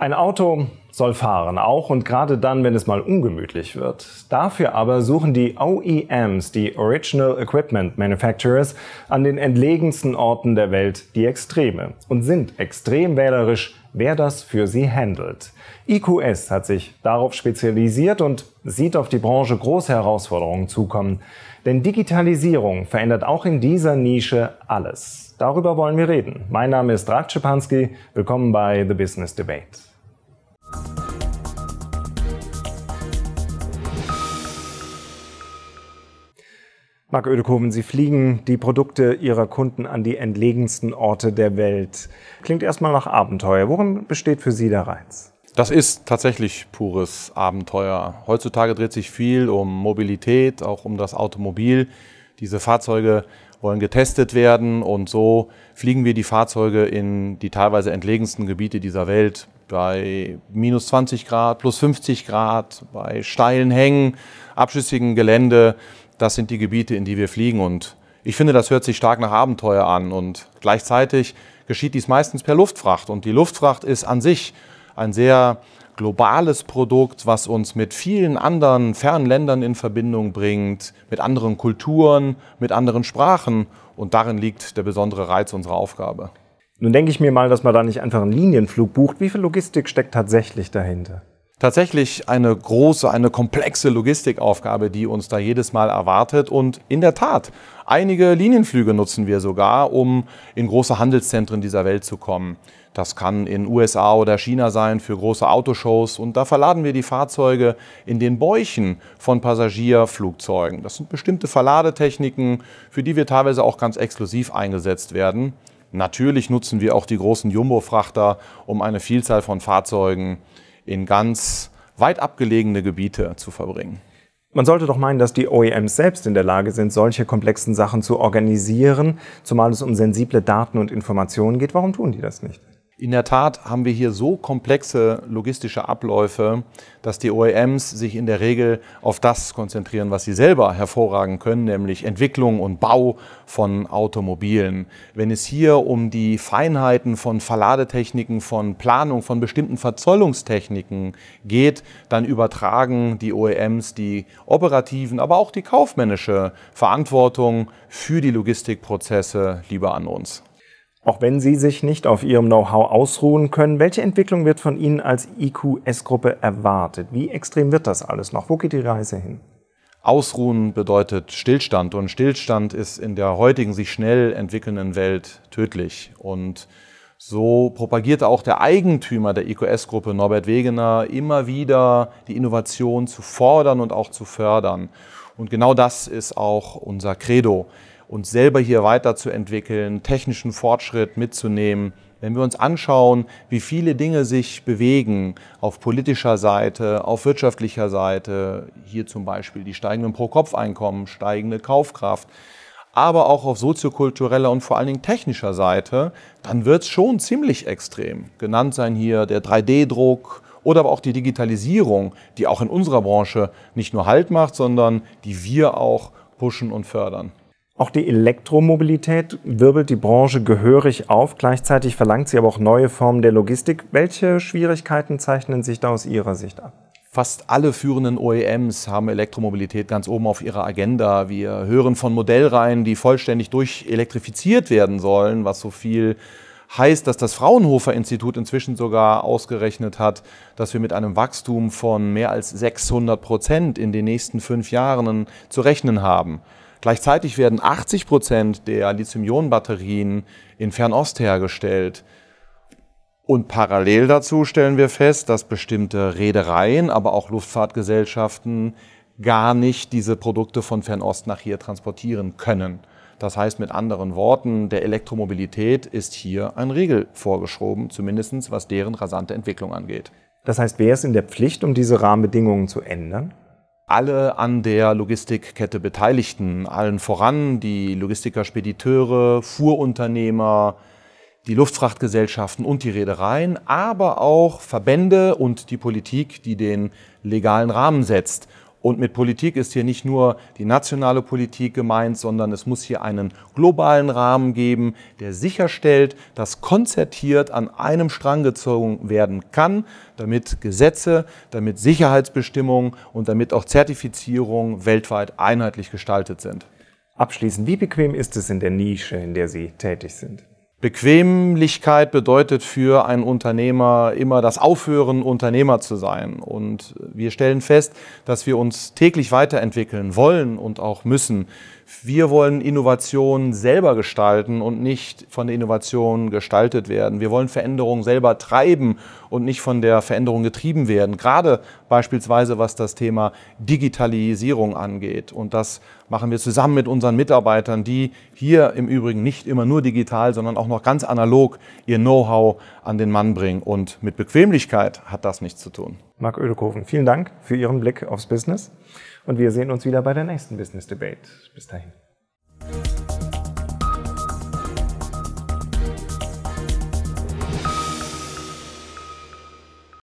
Ein Auto soll fahren, auch und gerade dann, wenn es mal ungemütlich wird. Dafür aber suchen die OEMs, die Original Equipment Manufacturers, an den entlegensten Orten der Welt die Extreme und sind extrem wählerisch, wer das für sie handelt. IQS hat sich darauf spezialisiert und sieht auf die Branche große Herausforderungen zukommen. Denn Digitalisierung verändert auch in dieser Nische alles. Darüber wollen wir reden. Mein Name ist Ralf Schepanski. Willkommen bei The Business Debate. Marc Oedekoven, Sie fliegen die Produkte Ihrer Kunden an die entlegensten Orte der Welt. Klingt erstmal nach Abenteuer. Worin besteht für Sie der Reiz? Das ist tatsächlich pures Abenteuer. Heutzutage dreht sich viel um Mobilität, auch um das Automobil. Diese Fahrzeuge wollen getestet werden und so fliegen wir die Fahrzeuge in die teilweise entlegensten Gebiete dieser Welt bei minus 20 Grad, plus 50 Grad, bei steilen Hängen, abschüssigen Gelände das sind die Gebiete, in die wir fliegen. Und ich finde, das hört sich stark nach Abenteuer an. Und gleichzeitig geschieht dies meistens per Luftfracht. Und die Luftfracht ist an sich ein sehr globales Produkt, was uns mit vielen anderen fernen Ländern in Verbindung bringt, mit anderen Kulturen, mit anderen Sprachen. Und darin liegt der besondere Reiz unserer Aufgabe. Nun denke ich mir mal, dass man da nicht einfach einen Linienflug bucht. Wie viel Logistik steckt tatsächlich dahinter? tatsächlich eine große, eine komplexe Logistikaufgabe, die uns da jedes Mal erwartet. Und in der Tat, einige Linienflüge nutzen wir sogar, um in große Handelszentren dieser Welt zu kommen. Das kann in USA oder China sein für große Autoshows und da verladen wir die Fahrzeuge in den Bäuchen von Passagierflugzeugen. Das sind bestimmte Verladetechniken, für die wir teilweise auch ganz exklusiv eingesetzt werden. Natürlich nutzen wir auch die großen Jumbo-Frachter, um eine Vielzahl von Fahrzeugen in ganz weit abgelegene Gebiete zu verbringen. Man sollte doch meinen, dass die OEMs selbst in der Lage sind, solche komplexen Sachen zu organisieren, zumal es um sensible Daten und Informationen geht. Warum tun die das nicht? In der Tat haben wir hier so komplexe logistische Abläufe, dass die OEMs sich in der Regel auf das konzentrieren, was sie selber hervorragen können, nämlich Entwicklung und Bau von Automobilen. Wenn es hier um die Feinheiten von Verladetechniken, von Planung, von bestimmten Verzollungstechniken geht, dann übertragen die OEMs die operativen, aber auch die kaufmännische Verantwortung für die Logistikprozesse lieber an uns. Auch wenn Sie sich nicht auf Ihrem Know-how ausruhen können, welche Entwicklung wird von Ihnen als IQS-Gruppe erwartet? Wie extrem wird das alles noch? Wo geht die Reise hin? Ausruhen bedeutet Stillstand und Stillstand ist in der heutigen sich schnell entwickelnden Welt tödlich. Und so propagierte auch der Eigentümer der IQS-Gruppe Norbert Wegener immer wieder die Innovation zu fordern und auch zu fördern. Und genau das ist auch unser Credo uns selber hier weiterzuentwickeln, technischen Fortschritt mitzunehmen. Wenn wir uns anschauen, wie viele Dinge sich bewegen auf politischer Seite, auf wirtschaftlicher Seite, hier zum Beispiel die steigenden Pro-Kopf-Einkommen, steigende Kaufkraft, aber auch auf soziokultureller und vor allen Dingen technischer Seite, dann wird es schon ziemlich extrem. Genannt sein hier der 3D-Druck oder aber auch die Digitalisierung, die auch in unserer Branche nicht nur Halt macht, sondern die wir auch pushen und fördern. Auch die Elektromobilität wirbelt die Branche gehörig auf. Gleichzeitig verlangt sie aber auch neue Formen der Logistik. Welche Schwierigkeiten zeichnen sich da aus Ihrer Sicht ab? Fast alle führenden OEMs haben Elektromobilität ganz oben auf ihrer Agenda. Wir hören von Modellreihen, die vollständig durchelektrifiziert werden sollen, was so viel heißt, dass das Fraunhofer Institut inzwischen sogar ausgerechnet hat, dass wir mit einem Wachstum von mehr als 600 Prozent in den nächsten fünf Jahren zu rechnen haben. Gleichzeitig werden 80 Prozent der Lithium-Ionen-Batterien in Fernost hergestellt. Und parallel dazu stellen wir fest, dass bestimmte Reedereien, aber auch Luftfahrtgesellschaften gar nicht diese Produkte von Fernost nach hier transportieren können. Das heißt mit anderen Worten, der Elektromobilität ist hier ein Riegel vorgeschoben, zumindest was deren rasante Entwicklung angeht. Das heißt, wer ist in der Pflicht, um diese Rahmenbedingungen zu ändern? alle an der Logistikkette Beteiligten, allen voran die Logistiker, Spediteure, Fuhrunternehmer, die Luftfrachtgesellschaften und die Reedereien, aber auch Verbände und die Politik, die den legalen Rahmen setzt. Und mit Politik ist hier nicht nur die nationale Politik gemeint, sondern es muss hier einen globalen Rahmen geben, der sicherstellt, dass konzertiert an einem Strang gezogen werden kann, damit Gesetze, damit Sicherheitsbestimmungen und damit auch Zertifizierungen weltweit einheitlich gestaltet sind. Abschließend, wie bequem ist es in der Nische, in der Sie tätig sind? Bequemlichkeit bedeutet für einen Unternehmer immer das Aufhören, Unternehmer zu sein. Und wir stellen fest, dass wir uns täglich weiterentwickeln wollen und auch müssen. Wir wollen Innovation selber gestalten und nicht von der Innovation gestaltet werden. Wir wollen Veränderungen selber treiben und nicht von der Veränderung getrieben werden. Gerade beispielsweise was das Thema Digitalisierung angeht. Und das machen wir zusammen mit unseren Mitarbeitern, die hier im Übrigen nicht immer nur digital, sondern auch noch ganz analog ihr Know-how an den Mann bringen. Und mit Bequemlichkeit hat das nichts zu tun. Marc Oedekoven, vielen Dank für Ihren Blick aufs Business und wir sehen uns wieder bei der nächsten Business Debate. Bis dahin.